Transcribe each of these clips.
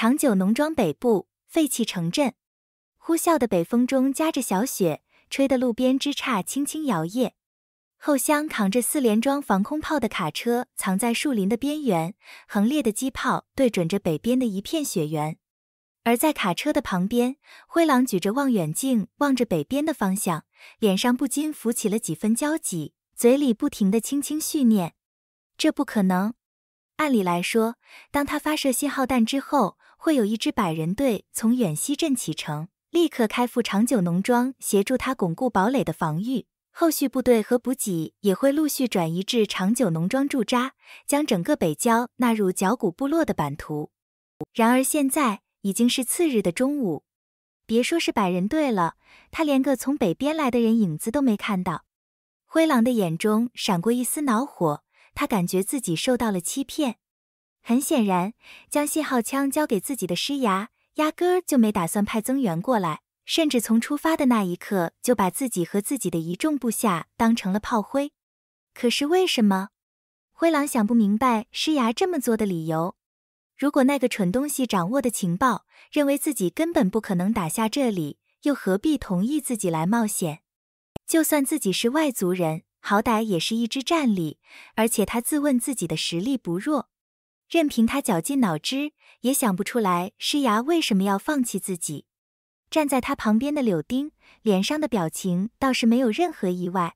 长久农庄北部废弃城镇，呼啸的北风中夹着小雪，吹得路边枝杈轻轻摇曳。后厢扛着四连装防空炮的卡车藏在树林的边缘，横列的机炮对准着北边的一片雪原。而在卡车的旁边，灰狼举着望远镜望着北边的方向，脸上不禁浮起了几分焦急，嘴里不停的轻轻絮念：“这不可能！按理来说，当他发射信号弹之后。”会有一支百人队从远西镇启程，立刻开赴长久农庄，协助他巩固堡垒的防御。后续部队和补给也会陆续转移至长久农庄驻扎，将整个北郊纳入绞骨部落的版图。然而，现在已经是次日的中午，别说是百人队了，他连个从北边来的人影子都没看到。灰狼的眼中闪过一丝恼火，他感觉自己受到了欺骗。很显然，将信号枪交给自己的师牙，压根儿就没打算派增援过来，甚至从出发的那一刻就把自己和自己的一众部下当成了炮灰。可是为什么？灰狼想不明白师牙这么做的理由。如果那个蠢东西掌握的情报认为自己根本不可能打下这里，又何必同意自己来冒险？就算自己是外族人，好歹也是一支战力，而且他自问自己的实力不弱。任凭他绞尽脑汁，也想不出来诗牙为什么要放弃自己。站在他旁边的柳丁脸上的表情倒是没有任何意外。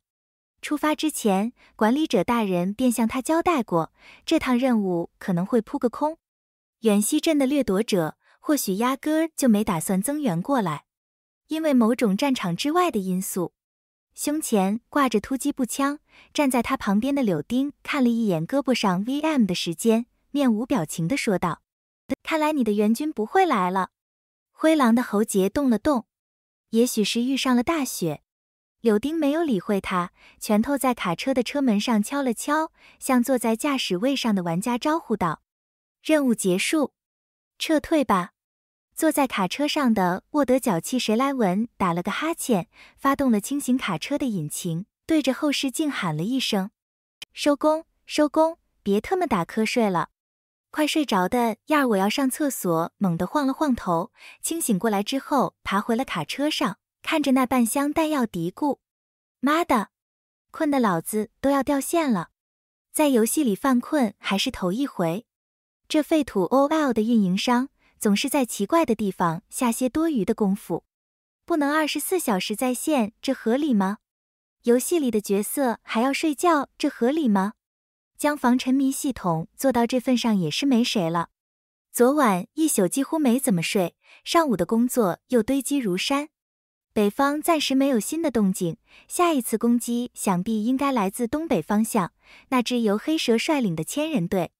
出发之前，管理者大人便向他交代过，这趟任务可能会扑个空。远西镇的掠夺者或许压根就没打算增援过来，因为某种战场之外的因素。胸前挂着突击步枪，站在他旁边的柳丁看了一眼胳膊上 VM 的时间。面无表情地说道：“看来你的援军不会来了。”灰狼的喉结动了动，也许是遇上了大雪。柳丁没有理会他，拳头在卡车的车门上敲了敲，向坐在驾驶位上的玩家招呼道：“任务结束，撤退吧。”坐在卡车上的沃德脚气·谁来闻打了个哈欠，发动了轻型卡车的引擎，对着后视镜喊了一声：“收工，收工，别特么打瞌睡了。”快睡着的燕儿，我要上厕所，猛地晃了晃头，清醒过来之后，爬回了卡车上，看着那半箱弹药，嘀咕：“妈的，困得老子都要掉线了，在游戏里犯困还是头一回。这废土 O L 的运营商总是在奇怪的地方下些多余的功夫，不能二十四小时在线，这合理吗？游戏里的角色还要睡觉，这合理吗？”将防沉迷系统做到这份上也是没谁了。昨晚一宿几乎没怎么睡，上午的工作又堆积如山。北方暂时没有新的动静，下一次攻击想必应该来自东北方向。那只由黑蛇率领的千人队，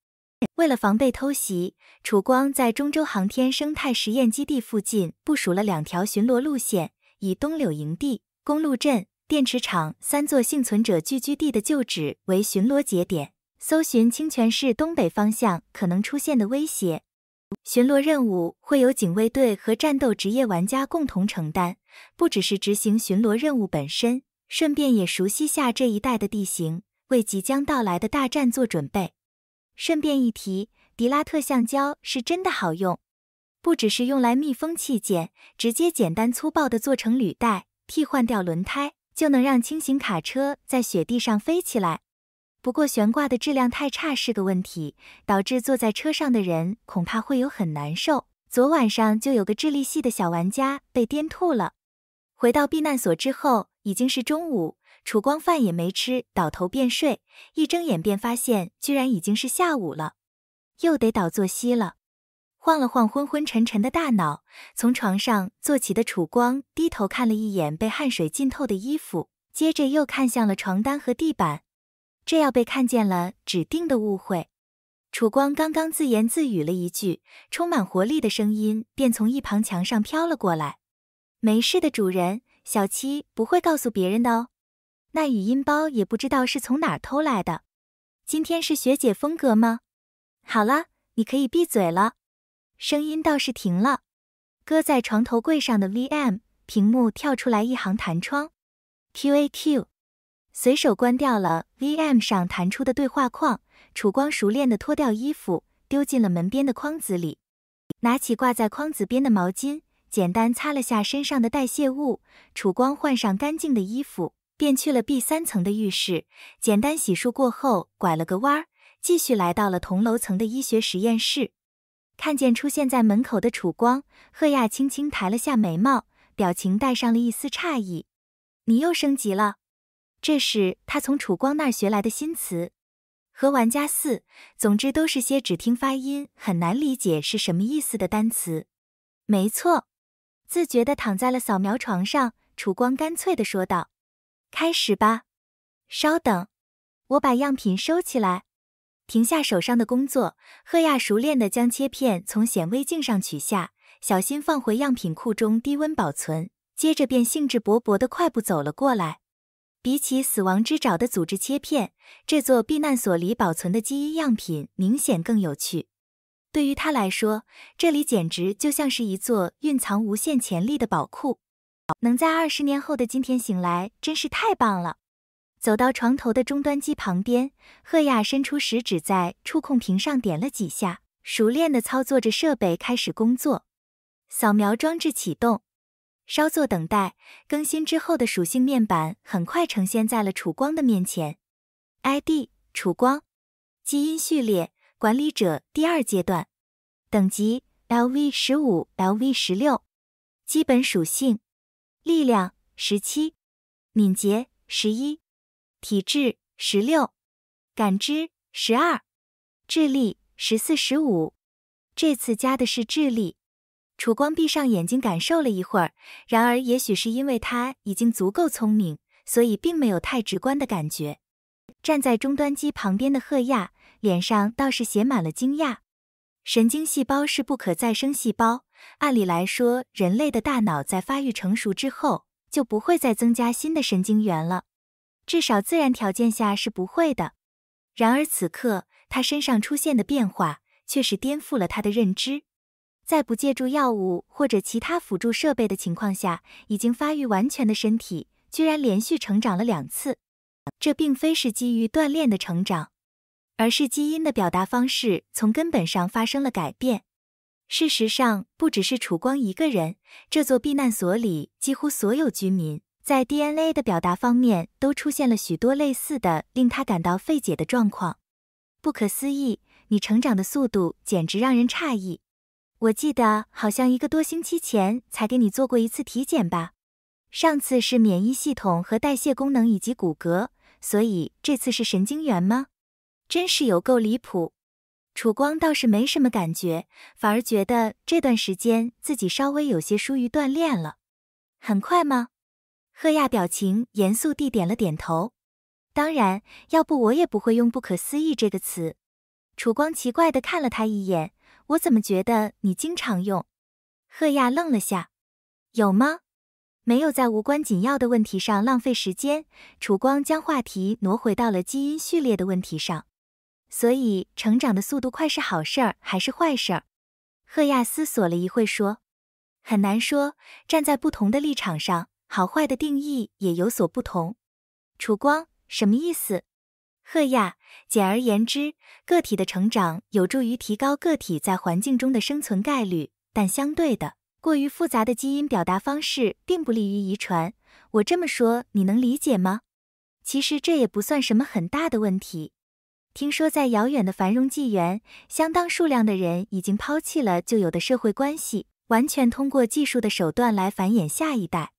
为了防备偷袭，楚光在中州航天生态实验基地附近部署了两条巡逻路线，以东柳营地、公路镇、电池厂三座幸存者聚居地的旧址为巡逻节点。搜寻清泉市东北方向可能出现的威胁，巡逻任务会由警卫队和战斗职业玩家共同承担。不只是执行巡逻任务本身，顺便也熟悉下这一带的地形，为即将到来的大战做准备。顺便一提，迪拉特橡胶是真的好用，不只是用来密封器件，直接简单粗暴地做成履带，替换掉轮胎，就能让轻型卡车在雪地上飞起来。不过，悬挂的质量太差是个问题，导致坐在车上的人恐怕会有很难受。昨晚上就有个智力系的小玩家被颠吐了。回到避难所之后，已经是中午，楚光饭也没吃，倒头便睡。一睁眼便发现居然已经是下午了，又得倒作息了。晃了晃昏昏沉沉的大脑，从床上坐起的楚光低头看了一眼被汗水浸透的衣服，接着又看向了床单和地板。这要被看见了，指定的误会。楚光刚刚自言自语了一句，充满活力的声音便从一旁墙上飘了过来。没事的，主人，小七不会告诉别人的哦。那语音包也不知道是从哪偷来的。今天是学姐风格吗？好了，你可以闭嘴了。声音倒是停了。搁在床头柜上的 V M 屏幕跳出来一行弹窗：Q A Q。随手关掉了 VM 上弹出的对话框，楚光熟练地脱掉衣服，丢进了门边的筐子里，拿起挂在筐子边的毛巾，简单擦了下身上的代谢物。楚光换上干净的衣服，便去了 B 三层的浴室，简单洗漱过后，拐了个弯，继续来到了同楼层的医学实验室。看见出现在门口的楚光，赫亚轻轻抬了下眉毛，表情带上了一丝诧异：“你又升级了。”这是他从楚光那儿学来的新词，和玩家四，总之都是些只听发音很难理解是什么意思的单词。没错，自觉地躺在了扫描床上，楚光干脆地说道：“开始吧。”稍等，我把样品收起来。停下手上的工作，贺亚熟练地将切片从显微镜上取下，小心放回样品库中低温保存，接着便兴致勃勃地快步走了过来。比起死亡之爪的组织切片，这座避难所里保存的基因样品明显更有趣。对于他来说，这里简直就像是一座蕴藏无限潜力的宝库。能在二十年后的今天醒来，真是太棒了。走到床头的终端机旁边，赫亚伸出食指在触控屏上点了几下，熟练地操作着设备开始工作。扫描装置启动。稍作等待，更新之后的属性面板很快呈现在了楚光的面前。ID：楚光，基因序列管理者第二阶段，等级 LV 十五、LV 十六，基本属性：力量十七，敏捷十一，体质十六，感知十二，智力十四、十五。这次加的是智力。楚光闭上眼睛感受了一会儿，然而也许是因为他已经足够聪明，所以并没有太直观的感觉。站在终端机旁边的赫亚脸上倒是写满了惊讶。神经细胞是不可再生细胞，按理来说，人类的大脑在发育成熟之后就不会再增加新的神经元了，至少自然条件下是不会的。然而此刻他身上出现的变化却是颠覆了他的认知。在不借助药物或者其他辅助设备的情况下，已经发育完全的身体居然连续成长了两次。这并非是基于锻炼的成长，而是基因的表达方式从根本上发生了改变。事实上，不只是楚光一个人，这座避难所里几乎所有居民在 DNA 的表达方面都出现了许多类似的令他感到费解的状况。不可思议，你成长的速度简直让人诧异。我记得好像一个多星期前才给你做过一次体检吧，上次是免疫系统和代谢功能以及骨骼，所以这次是神经元吗？真是有够离谱。楚光倒是没什么感觉，反而觉得这段时间自己稍微有些疏于锻炼了。很快吗？贺亚表情严肃地点了点头。当然，要不我也不会用“不可思议”这个词。楚光奇怪地看了他一眼。我怎么觉得你经常用？赫亚愣了下，有吗？没有在无关紧要的问题上浪费时间。楚光将话题挪回到了基因序列的问题上。所以，成长的速度快是好事儿还是坏事儿？赫亚思索了一会说：“很难说，站在不同的立场上，好坏的定义也有所不同。”楚光什么意思？赫亚，简而言之，个体的成长有助于提高个体在环境中的生存概率，但相对的，过于复杂的基因表达方式并不利于遗传。我这么说你能理解吗？其实这也不算什么很大的问题。听说在遥远的繁荣纪元，相当数量的人已经抛弃了旧有的社会关系，完全通过技术的手段来繁衍下一代。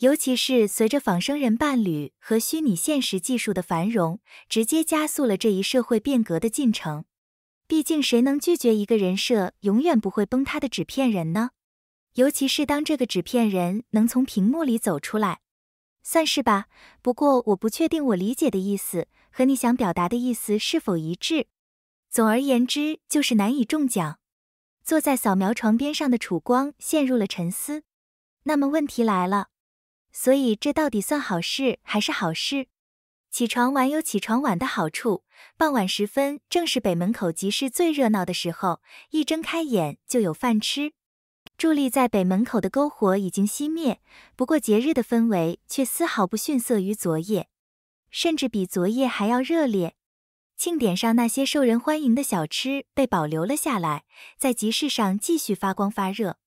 尤其是随着仿生人伴侣和虚拟现实技术的繁荣，直接加速了这一社会变革的进程。毕竟，谁能拒绝一个人设永远不会崩塌的纸片人呢？尤其是当这个纸片人能从屏幕里走出来，算是吧。不过，我不确定我理解的意思和你想表达的意思是否一致。总而言之，就是难以中奖。坐在扫描床边上的楚光陷入了沉思。那么，问题来了。所以这到底算好事还是好事？起床晚有起床晚的好处。傍晚时分正是北门口集市最热闹的时候，一睁开眼就有饭吃。伫立在北门口的篝火已经熄灭，不过节日的氛围却丝毫不逊色于昨夜，甚至比昨夜还要热烈。庆典上那些受人欢迎的小吃被保留了下来，在集市上继续发光发热。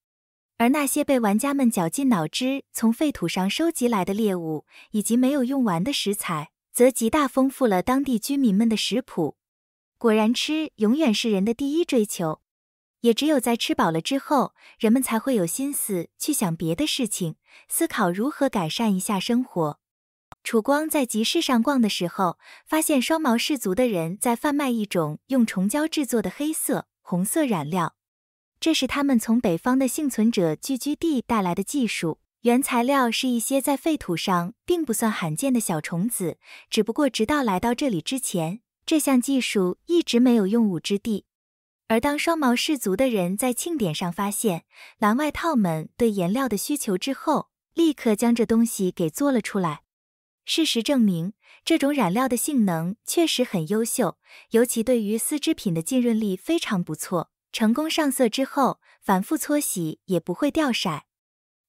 而那些被玩家们绞尽脑汁从废土上收集来的猎物，以及没有用完的食材，则极大丰富了当地居民们的食谱。果然，吃永远是人的第一追求，也只有在吃饱了之后，人们才会有心思去想别的事情，思考如何改善一下生活。楚光在集市上逛的时候，发现双毛氏族的人在贩卖一种用虫胶制作的黑色、红色染料。这是他们从北方的幸存者聚居地带来的技术。原材料是一些在废土上并不算罕见的小虫子，只不过直到来到这里之前，这项技术一直没有用武之地。而当双毛氏族的人在庆典上发现蓝外套们对颜料的需求之后，立刻将这东西给做了出来。事实证明，这种染料的性能确实很优秀，尤其对于丝织品的浸润力非常不错。成功上色之后，反复搓洗也不会掉色。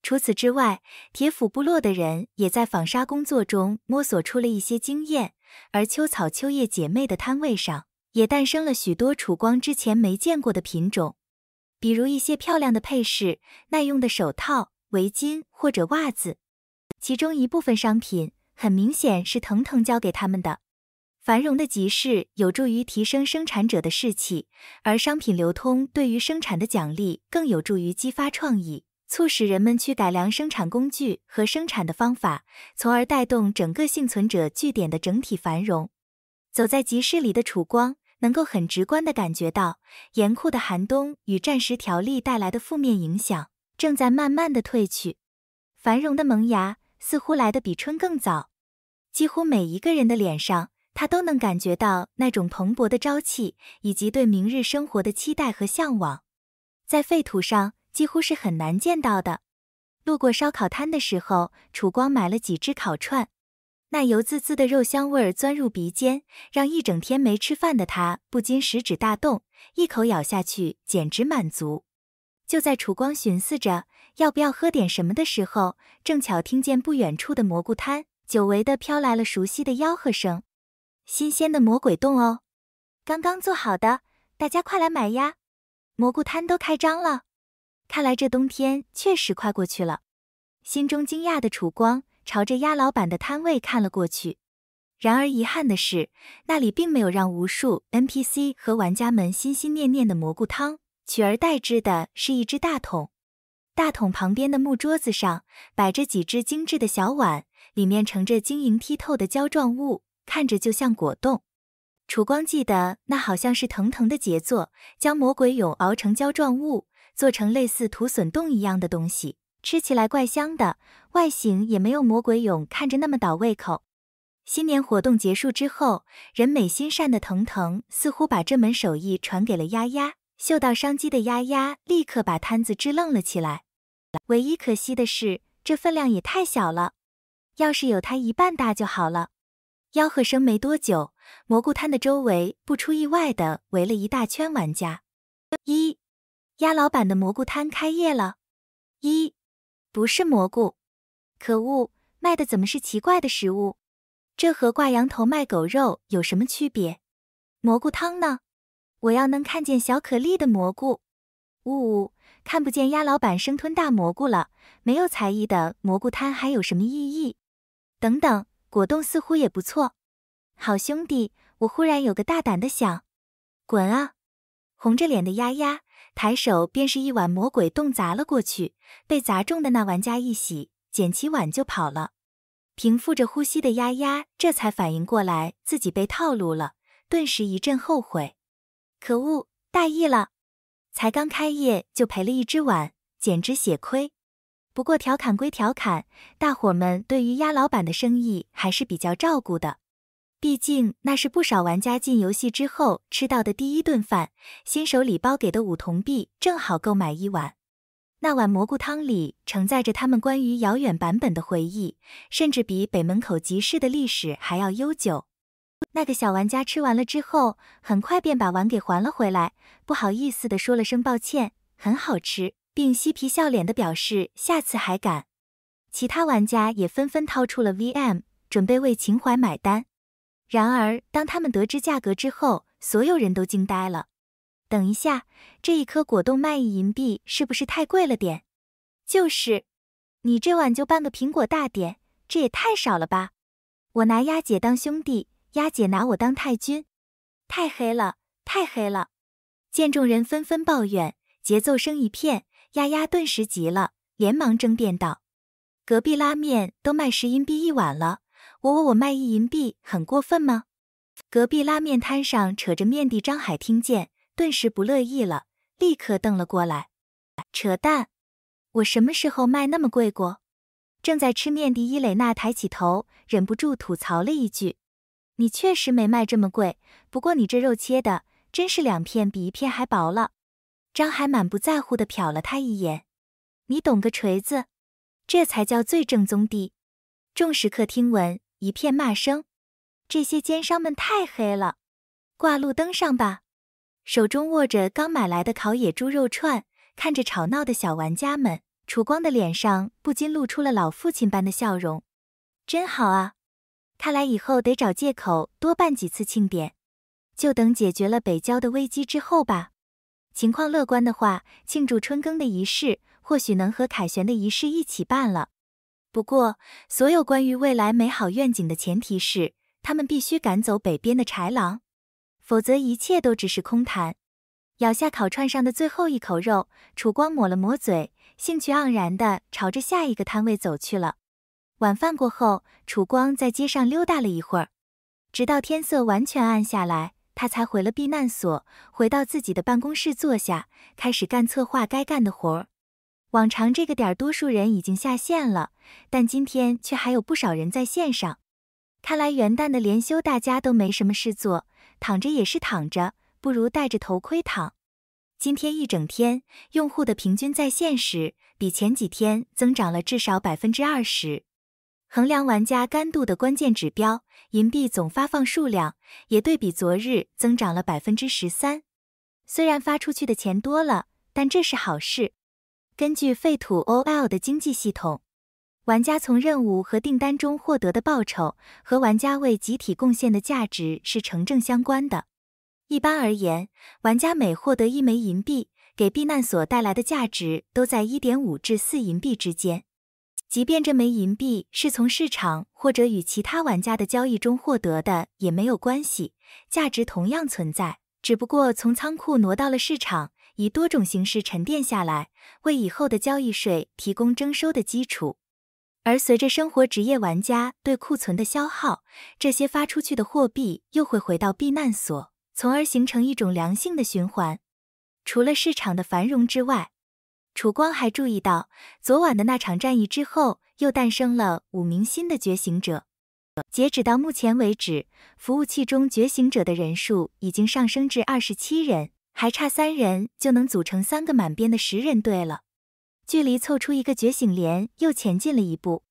除此之外，铁斧部落的人也在纺纱工作中摸索出了一些经验，而秋草秋叶姐妹的摊位上也诞生了许多楚光之前没见过的品种，比如一些漂亮的配饰、耐用的手套、围巾或者袜子。其中一部分商品很明显是腾腾交给他们的。繁荣的集市有助于提升生产者的士气，而商品流通对于生产的奖励更有助于激发创意，促使人们去改良生产工具和生产的方法，从而带动整个幸存者据点的整体繁荣。走在集市里的楚光，能够很直观地感觉到严酷的寒冬与战时条例带来的负面影响正在慢慢地褪去，繁荣的萌芽似乎来得比春更早。几乎每一个人的脸上。他都能感觉到那种蓬勃的朝气，以及对明日生活的期待和向往，在废土上几乎是很难见到的。路过烧烤摊的时候，楚光买了几只烤串，那油滋滋的肉香味儿钻入鼻尖，让一整天没吃饭的他不禁食指大动，一口咬下去简直满足。就在楚光寻思着要不要喝点什么的时候，正巧听见不远处的蘑菇摊久违的飘来了熟悉的吆喝声。新鲜的魔鬼冻哦，刚刚做好的，大家快来买呀！蘑菇摊都开张了，看来这冬天确实快过去了。心中惊讶的楚光朝着鸭老板的摊位看了过去，然而遗憾的是，那里并没有让无数 NPC 和玩家们心心念念的蘑菇汤，取而代之的是一只大桶。大桶旁边的木桌子上摆着几只精致的小碗，里面盛着晶莹剔透的胶状物。看着就像果冻，楚光记得那好像是腾腾的杰作，将魔鬼蛹熬成胶状物，做成类似土笋冻一样的东西，吃起来怪香的，外形也没有魔鬼蛹看着那么倒胃口。新年活动结束之后，人美心善的腾腾似乎把这门手艺传给了丫丫，嗅到商机的丫丫立刻把摊子支愣了起来。唯一可惜的是，这分量也太小了，要是有它一半大就好了。吆喝声没多久，蘑菇摊的周围不出意外的围了一大圈玩家。一鸭老板的蘑菇摊开业了！一不是蘑菇，可恶，卖的怎么是奇怪的食物？这和挂羊头卖狗肉有什么区别？蘑菇汤呢？我要能看见小可丽的蘑菇。呜呜，看不见鸭老板生吞大蘑菇了，没有才艺的蘑菇摊还有什么意义？等等。果冻似乎也不错，好兄弟，我忽然有个大胆的想，滚啊！红着脸的丫丫抬手便是一碗魔鬼冻砸了过去，被砸中的那玩家一喜，捡起碗就跑了。平复着呼吸的丫丫这才反应过来自己被套路了，顿时一阵后悔，可恶，大意了，才刚开业就赔了一只碗，简直血亏。不过调侃归调侃，大伙们对于鸭老板的生意还是比较照顾的，毕竟那是不少玩家进游戏之后吃到的第一顿饭。新手礼包给的五铜币正好购买一碗，那碗蘑菇汤里承载着他们关于遥远版本的回忆，甚至比北门口集市的历史还要悠久。那个小玩家吃完了之后，很快便把碗给还了回来，不好意思地说了声抱歉，很好吃。并嬉皮笑脸地表示下次还敢。其他玩家也纷纷掏出了 VM，准备为情怀买单。然而，当他们得知价格之后，所有人都惊呆了。等一下，这一颗果冻卖一银币是不是太贵了点？就是，你这碗就半个苹果大点，这也太少了吧？我拿鸭姐当兄弟，鸭姐拿我当太君，太黑了，太黑了！见众人纷纷抱怨，节奏声一片。丫丫顿时急了，连忙争辩道：“隔壁拉面都卖十银币一碗了，我我我卖一银币很过分吗？”隔壁拉面摊上扯着面的张海听见，顿时不乐意了，立刻瞪了过来：“扯淡，我什么时候卖那么贵过？”正在吃面的伊蕾娜抬起头，忍不住吐槽了一句：“你确实没卖这么贵，不过你这肉切的真是两片比一片还薄了。”张海满不在乎地瞟了他一眼，你懂个锤子！这才叫最正宗的。众食客听闻，一片骂声。这些奸商们太黑了，挂路灯上吧！手中握着刚买来的烤野猪肉串，看着吵闹的小玩家们，楚光的脸上不禁露出了老父亲般的笑容。真好啊！看来以后得找借口多办几次庆典，就等解决了北郊的危机之后吧。情况乐观的话，庆祝春耕的仪式或许能和凯旋的仪式一起办了。不过，所有关于未来美好愿景的前提是，他们必须赶走北边的豺狼，否则一切都只是空谈。咬下烤串上的最后一口肉，楚光抹了抹嘴，兴趣盎然地朝着下一个摊位走去了。晚饭过后，楚光在街上溜达了一会儿，直到天色完全暗下来。他才回了避难所，回到自己的办公室坐下，开始干策划该干的活儿。往常这个点儿，多数人已经下线了，但今天却还有不少人在线上。看来元旦的连休，大家都没什么事做，躺着也是躺着，不如戴着头盔躺。今天一整天，用户的平均在线时比前几天增长了至少百分之二十。衡量玩家干度的关键指标——银币总发放数量，也对比昨日增长了百分之十三。虽然发出去的钱多了，但这是好事。根据《废土 OL》的经济系统，玩家从任务和订单中获得的报酬和玩家为集体贡献的价值是成正相关的。一般而言，玩家每获得一枚银币，给避难所带来的价值都在一点五至四银币之间。即便这枚银币是从市场或者与其他玩家的交易中获得的，也没有关系，价值同样存在，只不过从仓库挪到了市场，以多种形式沉淀下来，为以后的交易税提供征收的基础。而随着生活职业玩家对库存的消耗，这些发出去的货币又会回到避难所，从而形成一种良性的循环。除了市场的繁荣之外，楚光还注意到，昨晚的那场战役之后，又诞生了五名新的觉醒者。截止到目前为止，服务器中觉醒者的人数已经上升至二十七人，还差三人就能组成三个满编的十人队了。距离凑出一个觉醒连又前进了一步。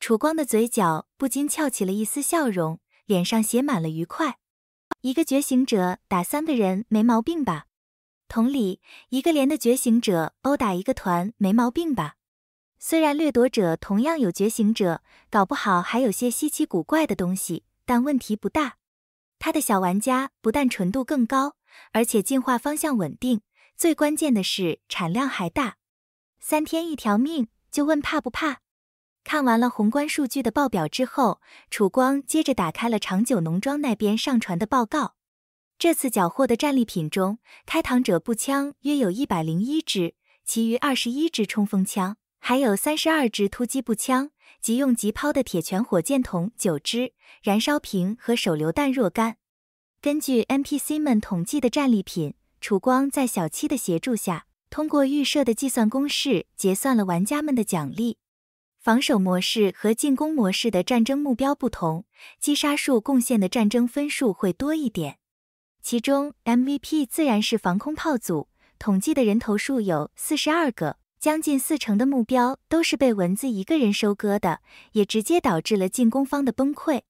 楚光的嘴角不禁翘起了一丝笑容，脸上写满了愉快。一个觉醒者打三个人没毛病吧？同理，一个连的觉醒者殴打一个团没毛病吧？虽然掠夺者同样有觉醒者，搞不好还有些稀奇古怪的东西，但问题不大。他的小玩家不但纯度更高，而且进化方向稳定，最关键的是产量还大。三天一条命，就问怕不怕？看完了宏观数据的报表之后，楚光接着打开了长久农庄那边上传的报告。这次缴获的战利品中，开膛者步枪约有一百零一支，其余二十一支冲锋枪，还有三十二支突击步枪及用急抛的铁拳火箭筒九支，燃烧瓶和手榴弹若干。根据 NPC 们统计的战利品，楚光在小七的协助下，通过预设的计算公式结算了玩家们的奖励。防守模式和进攻模式的战争目标不同，击杀数贡献的战争分数会多一点。其中 MVP 自然是防空炮组统计的人头数有四十二个，将近四成的目标都是被蚊子一个人收割的，也直接导致了进攻方的崩溃。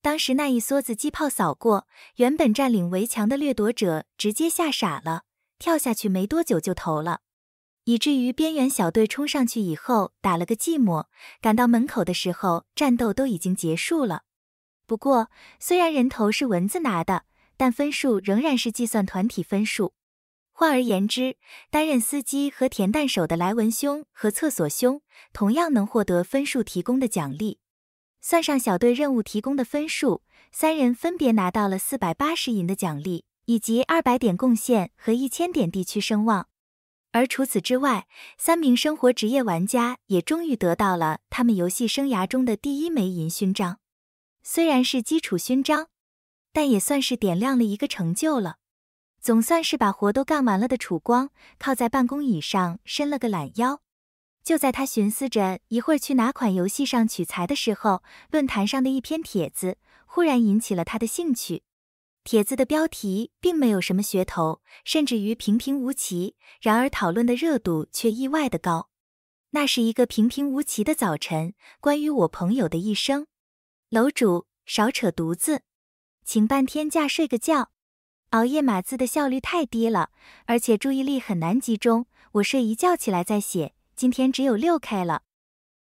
当时那一梭子机炮扫过，原本占领围墙的掠夺者直接吓傻了，跳下去没多久就投了，以至于边缘小队冲上去以后打了个寂寞，赶到门口的时候战斗都已经结束了。不过虽然人头是蚊子拿的。但分数仍然是计算团体分数。换而言之，担任司机和填弹手的莱文兄和厕所兄同样能获得分数提供的奖励。算上小队任务提供的分数，三人分别拿到了四百八十银的奖励，以及二百点贡献和一千点地区声望。而除此之外，三名生活职业玩家也终于得到了他们游戏生涯中的第一枚银勋章，虽然是基础勋章。但也算是点亮了一个成就了，总算是把活都干完了的楚光靠在办公椅上伸了个懒腰，就在他寻思着一会儿去哪款游戏上取材的时候，论坛上的一篇帖子忽然引起了他的兴趣。帖子的标题并没有什么噱头，甚至于平平无奇，然而讨论的热度却意外的高。那是一个平平无奇的早晨，关于我朋友的一生。楼主少扯犊子。请半天假睡个觉，熬夜码字的效率太低了，而且注意力很难集中。我睡一觉起来再写，今天只有六 k 了。